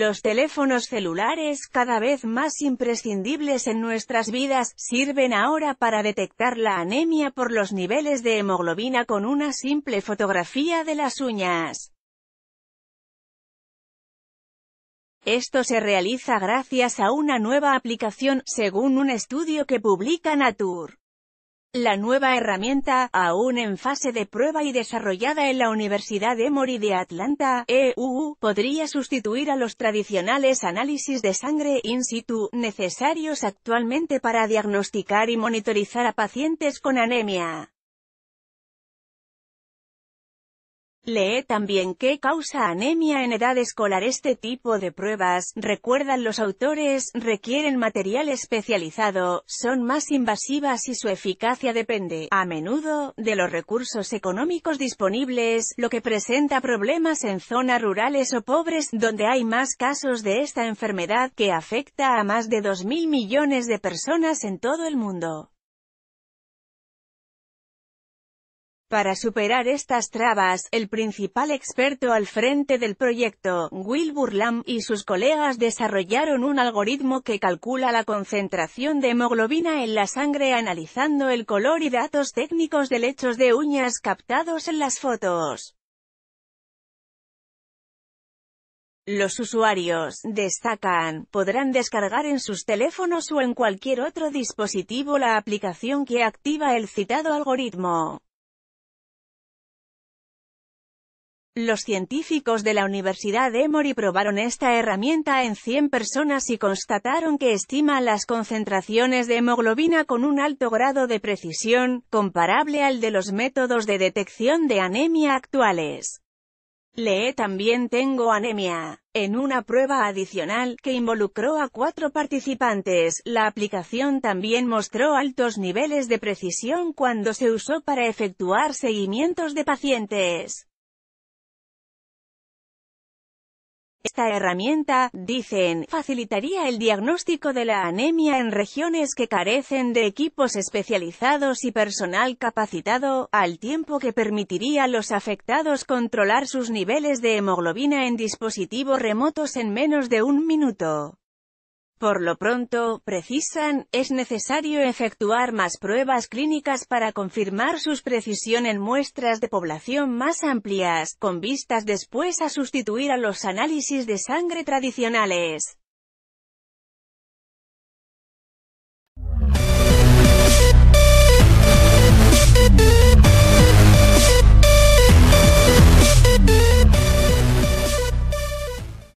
Los teléfonos celulares, cada vez más imprescindibles en nuestras vidas, sirven ahora para detectar la anemia por los niveles de hemoglobina con una simple fotografía de las uñas. Esto se realiza gracias a una nueva aplicación, según un estudio que publica Nature. La nueva herramienta, aún en fase de prueba y desarrollada en la Universidad Emory de Atlanta, EU, podría sustituir a los tradicionales análisis de sangre in situ, necesarios actualmente para diagnosticar y monitorizar a pacientes con anemia. Lee también qué causa anemia en edad escolar. Este tipo de pruebas, recuerdan los autores, requieren material especializado, son más invasivas y su eficacia depende, a menudo, de los recursos económicos disponibles, lo que presenta problemas en zonas rurales o pobres, donde hay más casos de esta enfermedad, que afecta a más de 2.000 millones de personas en todo el mundo. Para superar estas trabas, el principal experto al frente del proyecto, Will Burlam, y sus colegas desarrollaron un algoritmo que calcula la concentración de hemoglobina en la sangre analizando el color y datos técnicos de lechos de uñas captados en las fotos. Los usuarios, destacan, podrán descargar en sus teléfonos o en cualquier otro dispositivo la aplicación que activa el citado algoritmo. Los científicos de la Universidad de Emory probaron esta herramienta en 100 personas y constataron que estima las concentraciones de hemoglobina con un alto grado de precisión, comparable al de los métodos de detección de anemia actuales. Lee también Tengo anemia. En una prueba adicional, que involucró a cuatro participantes, la aplicación también mostró altos niveles de precisión cuando se usó para efectuar seguimientos de pacientes. Esta herramienta, dicen, facilitaría el diagnóstico de la anemia en regiones que carecen de equipos especializados y personal capacitado, al tiempo que permitiría a los afectados controlar sus niveles de hemoglobina en dispositivos remotos en menos de un minuto. Por lo pronto, precisan, es necesario efectuar más pruebas clínicas para confirmar sus precisión en muestras de población más amplias, con vistas después a sustituir a los análisis de sangre tradicionales.